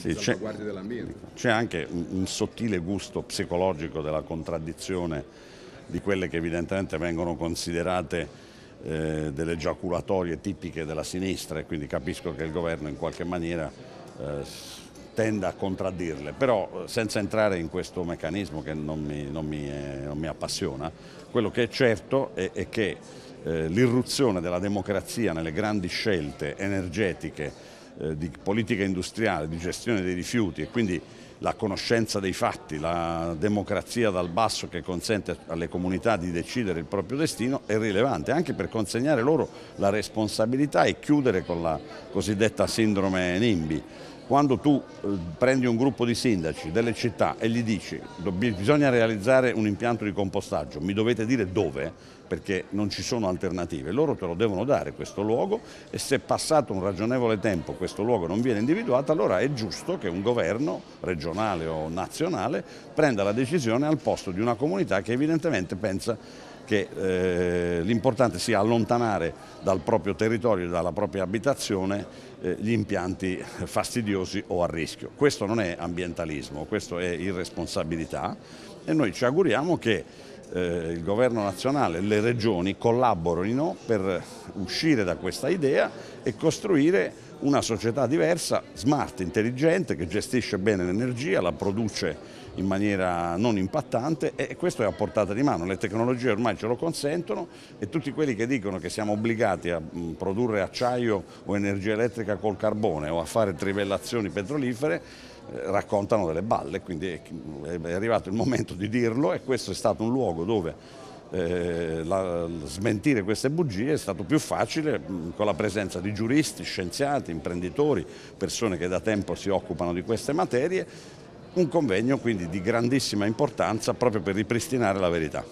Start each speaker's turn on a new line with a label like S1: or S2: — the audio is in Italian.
S1: sì, c'è, c'è anche un, un sottile gusto psicologico della contraddizione di quelle che evidentemente vengono considerate eh, delle giaculatorie tipiche della sinistra e quindi capisco che il governo in qualche maniera eh, tenda a contraddirle, però eh, senza entrare in questo meccanismo che non mi, non mi, eh, non mi appassiona, quello che è certo è, è che eh, l'irruzione della democrazia nelle grandi scelte energetiche eh, di politica industriale, di gestione dei rifiuti e quindi la conoscenza dei fatti, la democrazia dal basso che consente alle comunità di decidere il proprio destino è rilevante anche per consegnare loro la responsabilità e chiudere con la cosiddetta sindrome NIMBY quando tu eh, prendi un gruppo di sindaci delle città e gli dici bisogna realizzare un impianto di compostaggio, mi dovete dire dove perché non ci sono alternative, loro te lo devono dare questo luogo e se passato un ragionevole tempo questo luogo non viene individuato allora è giusto che un governo regionale o nazionale prenda la decisione al posto di una comunità che evidentemente pensa che eh, l'importante sia allontanare dal proprio territorio, dalla propria abitazione, eh, gli impianti fastidiosi o a rischio. Questo non è ambientalismo, questo è irresponsabilità e noi ci auguriamo che eh, il governo nazionale e le regioni collaborino per uscire da questa idea e costruire una società diversa, smart, intelligente, che gestisce bene l'energia, la produce in maniera non impattante e questo è a portata di mano, le tecnologie ormai ce lo consentono e tutti quelli che dicono che siamo obbligati a mm, produrre acciaio o energia elettrica col carbone o a fare trivellazioni petrolifere raccontano delle balle, quindi è arrivato il momento di dirlo e questo è stato un luogo dove eh, la, smentire queste bugie è stato più facile mh, mm, con la presenza di giuristi, scienziati, imprenditori, persone che da tempo si occupano di queste materie, un convegno quindi di grandissima importanza proprio per ripristinare la verità.